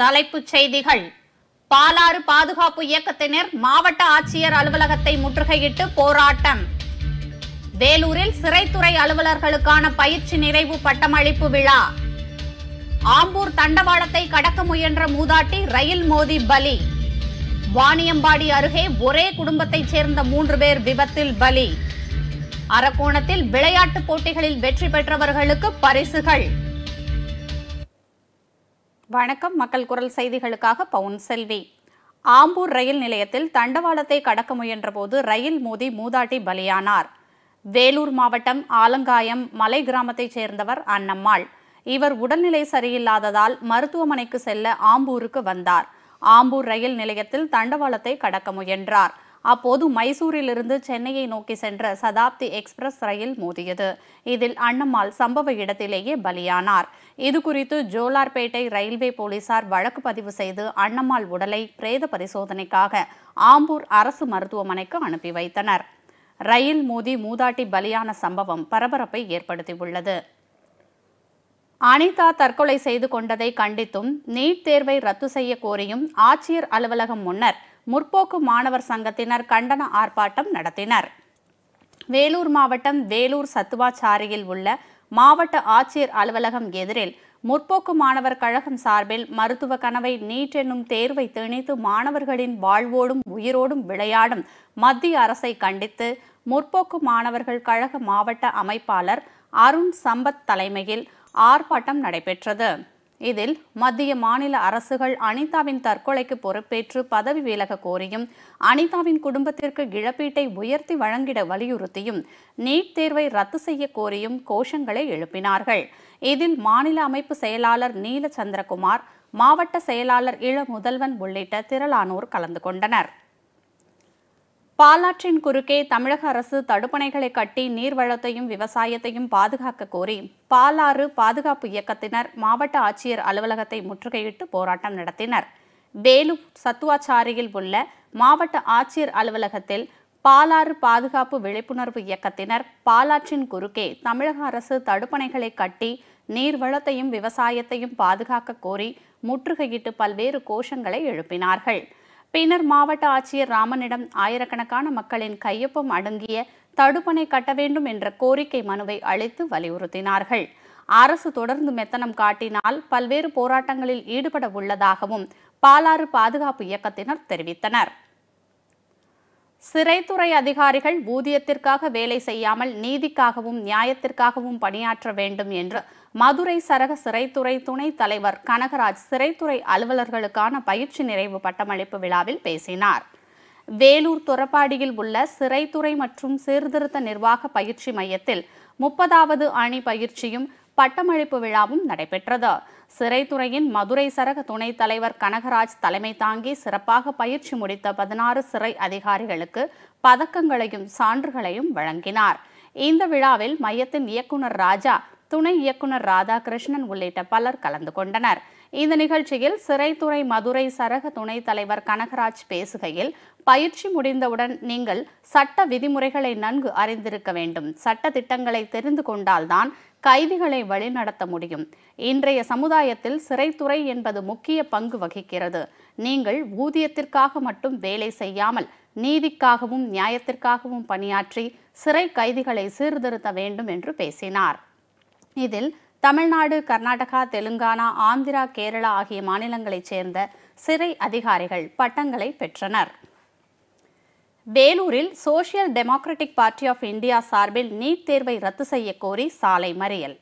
தலைப்புச் செய்திகள் பாலாறு பாதுகாப்பு இயக்கத்தினர் மாவட்ட ஆட்சியர் அலுவலகத்தை முற்றுகையிட்டு போராட்டம் வேலூரில் சிறைத்துறை அலுவலர்களுக்கான பயிற்சி நிறைவு பட்டமளிப்பு விழா ஆம்பூர் தண்டவாளத்தை கடக்க முயன்ற மூதாட்டி ரயில் மோதி பலி வாணியம்பாடி அருகே ஒரே குடும்பத்தைச் சேர்ந்த மூன்று பேர் விபத்தில் பலி அரக்கோணத்தில் விளையாட்டுப் போட்டிகளில் வெற்றி பெற்றவர்களுக்கு பரிசுகள் வணக்கம் மக்கள் குரல் செய்திகளுக்காக பவுன் செல்வி ஆம்பூர் ரயில் நிலையத்தில் தண்டவாளத்தை கடக்க முயன்றபோது ரயில் மோதி மூதாட்டி பலியானார் வேலூர் மாவட்டம் ஆலங்காயம் மலை கிராமத்தைச் சேர்ந்தவர் அன்னம்மாள் இவர் உடல்நிலை சரியில்லாததால் மருத்துவமனைக்கு செல்ல ஆம்பூருக்கு வந்தார் ஆம்பூர் ரயில் நிலையத்தில் தண்டவாளத்தை கடக்க முயன்றார் அப்போது மைசூரிலிருந்து சென்னையை நோக்கி சென்ற சதாப்தி எக்ஸ்பிரஸ் ரயில் மோதியது இதில் அண்ணம்மாள் சம்பவ இடத்திலேயே பலியானார் இதுகுறித்து ஜோலார்பேட்டை ரயில்வே போலீசார் வழக்கு பதிவு செய்து அண்ணம்மாள் உடலை பிரேத பரிசோதனைக்காக ஆம்பூர் அரசு மருத்துவமனைக்கு அனுப்பி வைத்தனர் ரயில் மோதி மூதாட்டி பலியான சம்பவம் பரபரப்பை ஏற்படுத்தியுள்ளது அனிதா தற்கொலை செய்து கொண்டதை கண்டித்தும் நீட் தேர்வை ரத்து செய்ய கோரியும் ஆட்சியர் அலுவலகம் முன்னர் முற்போக்கு மாணவர் சங்கத்தினர் கண்டன ஆர்ப்பாட்டம் நடத்தினர் வேலூர் மாவட்டம் வேலூர் சத்துவாச்சாரியில் உள்ள மாவட்ட ஆட்சியர் அலுவலகம் எதிரில் முற்போக்கு மாணவர் கழகம் சார்பில் மருத்துவ கனவை நீட் என்னும் தேர்வை திணித்து மாணவர்களின் வாழ்வோடும் உயிரோடும் விளையாடும் மத்திய அரசை கண்டித்து முற்போக்கு மாணவர்கள் கழக மாவட்ட அமைப்பாளர் அருண் சம்பத் தலைமையில் ஆர்ப்பாட்டம் நடைபெற்றது இதில் மத்திய மாநில அரசுகள் அனிதாவின் தற்கொலைக்கு பொறுப்பேற்று பதவி விலக கோரியும் அனிதாவின் குடும்பத்திற்கு இழப்பீட்டை உயர்த்தி வழங்கிட வலியுறுத்தியும் நீட் தேர்வை ரத்து செய்ய கோரியும் கோஷங்களை எழுப்பினார்கள் இதில் மாநில அமைப்பு செயலாளர் நீல சந்திரகுமார் மாவட்ட செயலாளர் இள முதல்வன் உள்ளிட்ட திரளானோர் கலந்து கொண்டனர் பாலாற்றின் குறுக்கே தமிழக அரசு தடுப்பணைகளை கட்டி நீர்வளத்தையும் விவசாயத்தையும் பாதுகாக்க கோரி பாலாறு பாதுகாப்பு இயக்கத்தினர் மாவட்ட ஆட்சியர் அலுவலகத்தை முற்றுகையிட்டு போராட்டம் நடத்தினர் வேலூர் சத்துவாச்சாரியில் உள்ள மாவட்ட ஆட்சியர் அலுவலகத்தில் பாலாறு பாதுகாப்பு விழிப்புணர்வு இயக்கத்தினர் பாலாற்றின் குறுக்கே தமிழக அரசு தடுப்பணைகளை கட்டி நீர்வளத்தையும் விவசாயத்தையும் பாதுகாக்க கோரி முற்றுகையிட்டு பல்வேறு கோஷங்களை எழுப்பினார்கள் பின்னர் மாவட்ட ஆட்சியர் ராமனிடம் ஆயிரக்கணக்கான மக்களின் கையொப்பம் அடங்கிய தடுப்பணை கட்ட வேண்டும் என்ற கோரிக்கை மனுவை அளித்து வலியுறுத்தினார்கள் அரசு தொடர்ந்து மெத்தனம் காட்டினால் பல்வேறு போராட்டங்களில் ஈடுபட உள்ளதாகவும் பாலாறு பாதுகாப்பு இயக்கத்தினர் தெரிவித்தனர் சிறைத்துறை அதிகாரிகள் ஊதியத்திற்காக வேலை செய்யாமல் நீதிக்காகவும் நியாயத்திற்காகவும் பணியாற்ற வேண்டும் என்று மதுரை சரக சிறைத்துறை துணைத் தலைவர் கனகராஜ் சிறைத்துறை அலுவலர்களுக்கான பயிற்சி நிறைவு பட்டமளிப்பு விழாவில் பேசினார் வேலூர் துறப்பாடியில் உள்ள சிறைத்துறை மற்றும் சீர்திருத்த நிர்வாக பயிற்சி மையத்தில் முப்பதாவது அணி பயிற்சியும் பட்டமளிப்பு விழாவும் நடைபெற்றது சிறைத்துறையின் மதுரை சரக துணைத் தலைவர் கனகராஜ் தலைமை தாங்கி சிறப்பாக பயிற்சி முடித்த பதினாறு சிறை அதிகாரிகளுக்கு பதக்கங்களையும் சான்றுகளையும் வழங்கினார் இந்த விழாவில் மையத்தின் இயக்குநர் ராஜா துணை இயக்குனர் ராதாகிருஷ்ணன் உள்ளிட்ட பலர் கலந்து கொண்டனர் இந்த நிகழ்ச்சியில் சிறைத்துறை மதுரை சரக துணைத் தலைவர் கனகராஜ் பேசுகையில் பயிற்சி முடிந்தவுடன் நீங்கள் சட்ட விதிமுறைகளை நன்கு அறிந்திருக்க வேண்டும் சட்ட திட்டங்களை தெரிந்து கொண்டால்தான் கைதிகளை வழிநடத்த முடியும் இன்றைய சமுதாயத்தில் சிறைத்துறை என்பது முக்கிய பங்கு வகிக்கிறது நீங்கள் ஊதியத்திற்காக மட்டும் வேலை செய்யாமல் நீதிக்காகவும் நியாயத்திற்காகவும் பணியாற்றி சிறை கைதிகளை சீர்திருத்த வேண்டும் என்று பேசினார் இதில் தமிழ்நாடு கர்நாடகா தெலுங்கானா ஆந்திரா கேரளா ஆகிய மாநிலங்களைச் சேர்ந்த சிறை அதிகாரிகள் பட்டங்களை பெற்றனர் வேலூரில் social democratic party of India சார்பில் நீட் தேர்வை ரத்து செய்ய கோரி சாலை மறியல்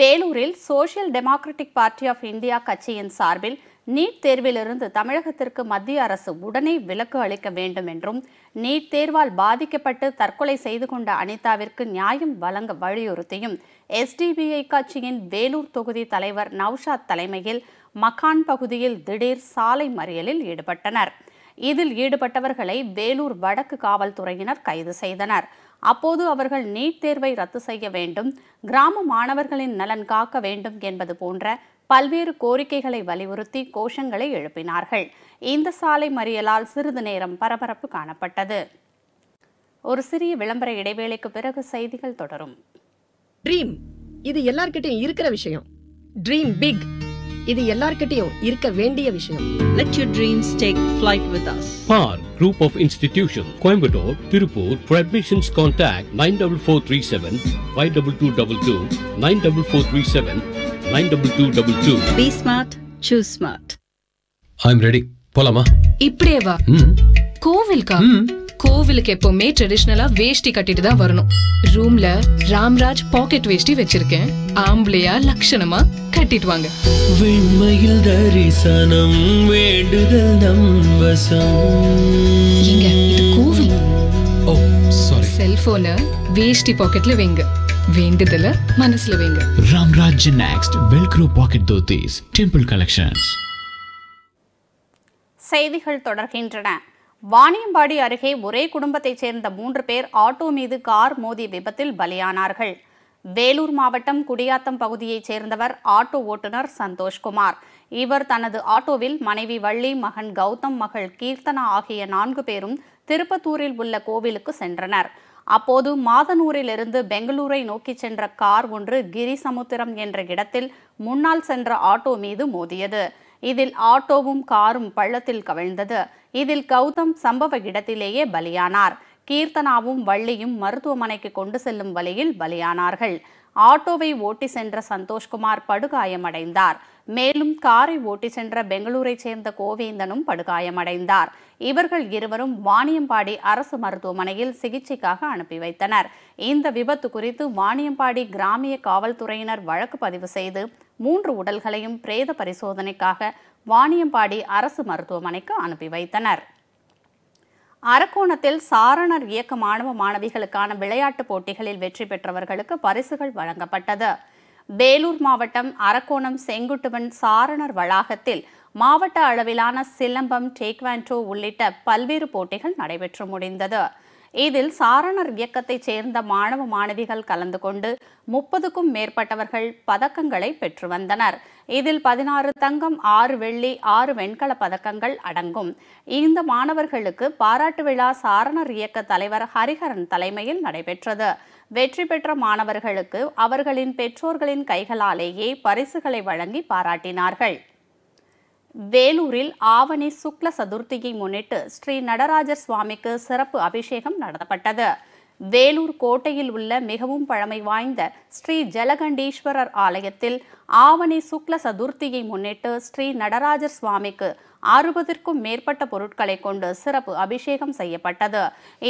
வேலூரில் social democratic party of India கட்சியின் சார்பில் நீட் தேர்விலிருந்து தமிழகத்திற்கு மத்திய அரசு உடனே விலக்கு அளிக்க வேண்டும் என்றும் நீட் தேர்வால் பாதிக்கப்பட்டு தற்கொலை செய்து கொண்ட அனிதாவிற்கு நியாயம் வழங்க வலியுறுத்தியும் எஸ்டிபிஐ கட்சியின் வேலூர் தொகுதி தலைவர் நவ்ஷாத் தலைமையில் மகான் பகுதியில் திடீர் சாலை மறியலில் ஈடுபட்டனர் இதில் ஈடுபட்டவர்களை வேலூர் வடக்கு காவல்துறையினர் கைது செய்தனர் அப்போது அவர்கள் நீட் தேர்வை ரத்து செய்ய வேண்டும் கிராம மாணவர்களின் நலன் காக்க வேண்டும் என்பது போன்ற பல்வேறு கோரிக்கைகளை வலியுறுத்தி கோஷங்களை எழுப்பினார்கள் இந்த சாலை மறியலால் சிறிது நேரம் பரபரப்பு காணப்பட்டது ஒரு சிறிய விளம்பர இடைவேளைக்கு பிறகு செய்திகள் தொடரும் ட்ரீம் இது எல்லார்கிட்டையும் இருக்கிற விஷயம் ட்ரீம் பிக் இது எல்லார்கிட்டையும் இருக்க வேண்டிய விஷயம் let your dreams take flight with us par group of institution Coimbatore Tiruppur for admissions contact nine double four three seven five double two double two nine double four three seven nine double two double two be smart choose smart I'm ready போலாமா இப்படியே வா கோவில்கா கோவிலுக்கு எப்பவுமே ட்ரெடிஷ்னலா வேஷ்டி கட்டிட்டு தான் வரணும் ரூம்ல Ramraj packet வேஷ்டி வச்சிருக்கேன் ஆம்பளையா லட்சணமா கட்டிட்டு வாங்க வெண்மையில் தரிசனம் வேண்டுதல் நம் இங்க இது கோவில் ஓ சாரி வேஷ்டி பாக்கெட்ல வைங்க வேண்டுதல மனசுல வைங்க Ramraj next velcro pocket dhotis temple collections செய்திகள் தொடர்கின்றன வாணியம்பாடி அருகே ஒரே குடும்பத்தைச் சேர்ந்த மூன்று பேர் ஆட்டோ மீது கார் மோதி விபத்தில் பலியானார்கள் வேலூர் மாவட்டம் குடியாத்தம் பகுதியைச் சேர்ந்தவர் ஆட்டோ ஓட்டுநர் சந்தோஷ்குமார் இவர் தனது ஆட்டோவில் மனைவி வள்ளி மகன் கௌதம் மகள் கீர்த்தனா ஆகிய நான்கு பேரும் திருப்பத்தூரில் உள்ள கோவிலுக்கு சென்றனர் அப்போது மாதனூரிலிருந்து பெங்களூரை நோக்கி சென்ற கார் ஒன்று கிரிசமுத்திரம் என்ற இடத்தில் முன்னால் சென்ற ஆட்டோ மீது மோதியது இதில் ஆட்டோவும் காரும் பள்ளத்தில் கவிழ்ந்தது இதில் கௌதம் சம்பவ இடத்திலேயே பலியானார் கீர்த்தனாவும் வள்ளியும் மருத்துவமனைக்கு கொண்டு செல்லும் வழியில் பலியானார்கள் ஆட்டோவை ஓட்டி சென்ற சந்தோஷ்குமார் படுகாயமடைந்தார் மேலும் காரை ஓட்டி சென்ற பெங்களூரைச் சேர்ந்த கோவேந்தனும் படுகாயமடைந்தார் இவர்கள் இருவரும் வாணியம்பாடி அரசு மருத்துவமனையில் சிகிச்சைக்காக அனுப்பி வைத்தனர் இந்த விபத்து குறித்து வாணியம்பாடி கிராமிய காவல்துறையினர் வழக்கு பதிவு செய்து மூன்று உடல்களையும் பிரேத பரிசோதனைக்காக வாணியம்பாடி அரசு மருத்துவமனைக்கு அனுப்பி வைத்தனர் அரக்கோணத்தில் சாரணர் இயக்க மாணவ மாணவிகளுக்கான விளையாட்டுப் போட்டிகளில் வெற்றி பெற்றவர்களுக்கு பரிசுகள் வழங்கப்பட்டது வேலூர் மாவட்டம் அரக்கோணம் செங்குட்டுவன் சாரணர் வளாகத்தில் மாவட்ட அளவிலான சிலம்பம் டேக்வாண்டோ உள்ளிட்ட பல்வேறு போட்டிகள் நடைபெற்று முடிந்தது இதில் சாரணர் இயக்கத்தைச் சேர்ந்த மாணவ மாணவிகள் கலந்து கொண்டு முப்பதுக்கும் மேற்பட்டவர்கள் பதக்கங்களை பெற்று வந்தனர் இதில் பதினாறு தங்கம் ஆறு வெள்ளி ஆறு வெண்கல பதக்கங்கள் அடங்கும் இந்த மாணவர்களுக்கு பாராட்டு விழா சாரணர் இயக்க தலைவர் ஹரிஹரன் தலைமையில் நடைபெற்றது வெற்றி பெற்ற மாணவர்களுக்கு அவர்களின் பெற்றோர்களின் கைகளாலேயே பரிசுகளை வழங்கி பாராட்டினார்கள் வேலூரில் ஆவணி சுக்ல சதுர்த்தியை முன்னிட்டு ஸ்ரீ நடராஜர் சுவாமிக்கு சிறப்பு அபிஷேகம் நடத்தப்பட்டது வேலூர் கோட்டையில் உள்ள மிகவும் பழமை வாய்ந்த ஸ்ரீ ஜலகண்டீஸ்வரர் ஆலயத்தில் ஆவணி சுக்ல சதுர்த்தியை முன்னிட்டு ஸ்ரீ நடராஜர் சுவாமிக்கு அறுபதற்கும் மேற்பட்ட பொருட்களை கொண்டு சிறப்பு அபிஷேகம் செய்யப்பட்டது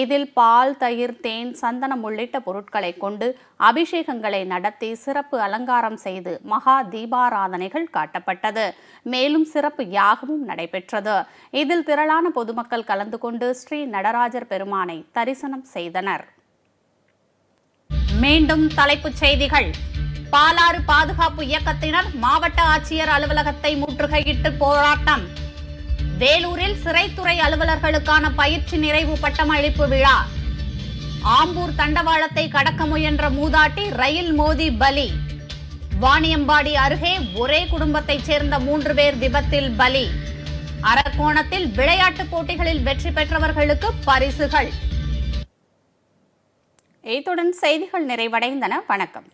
இதில் பால் தயிர் தேன் சந்தனம் உள்ளிட்ட பொருட்களை கொண்டு அபிஷேகங்களை நடத்தி சிறப்பு அலங்காரம் செய்து மகா தீபாராதனைகள் காட்டப்பட்டது மேலும் சிறப்பு யாகமும் நடைபெற்றது இதில் திரளான பொதுமக்கள் கலந்து கொண்டு ஸ்ரீ நடராஜர் பெருமானை தரிசனம் செய்தனர் மீண்டும் தலைப்புச் செய்திகள் பாலாறு பாதுகாப்பு இயக்கத்தினர் மாவட்ட ஆட்சியர் அலுவலகத்தை முற்றுகையிட்டு போராட்டம் வேலூரில் சிறைத்துறை அலுவலர்களுக்கான பயிற்சி நிறைவு பட்டமளிப்பு விழா ஆம்பூர் தண்டவாளத்தை கடக்க முயன்ற மூதாட்டி ரயில் மோதி பலி வாணியம்பாடி அருகே ஒரே குடும்பத்தைச் சேர்ந்த மூன்று பேர் விபத்தில் பலி அரக்கோணத்தில் விளையாட்டுப் போட்டிகளில் வெற்றி பெற்றவர்களுக்கு பரிசுகள் இத்துடன் செய்திகள் நிறைவடைந்தன வணக்கம்